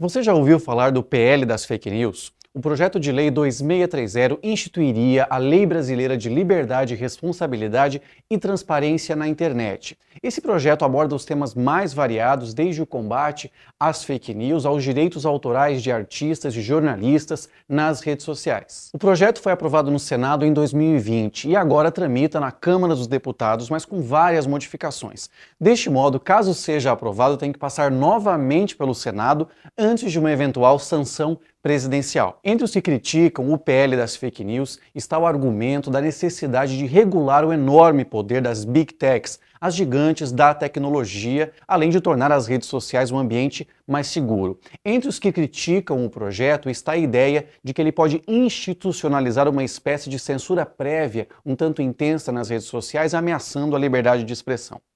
Você já ouviu falar do PL das fake news? O projeto de lei 2630 instituiria a Lei Brasileira de Liberdade, Responsabilidade e Transparência na Internet. Esse projeto aborda os temas mais variados, desde o combate às fake news aos direitos autorais de artistas e jornalistas nas redes sociais. O projeto foi aprovado no Senado em 2020 e agora tramita na Câmara dos Deputados, mas com várias modificações. Deste modo, caso seja aprovado, tem que passar novamente pelo Senado antes de uma eventual sanção presidencial. Entre os que criticam o PL das fake news está o argumento da necessidade de regular o enorme poder das big techs, as gigantes da tecnologia, além de tornar as redes sociais um ambiente mais seguro. Entre os que criticam o projeto está a ideia de que ele pode institucionalizar uma espécie de censura prévia, um tanto intensa nas redes sociais, ameaçando a liberdade de expressão.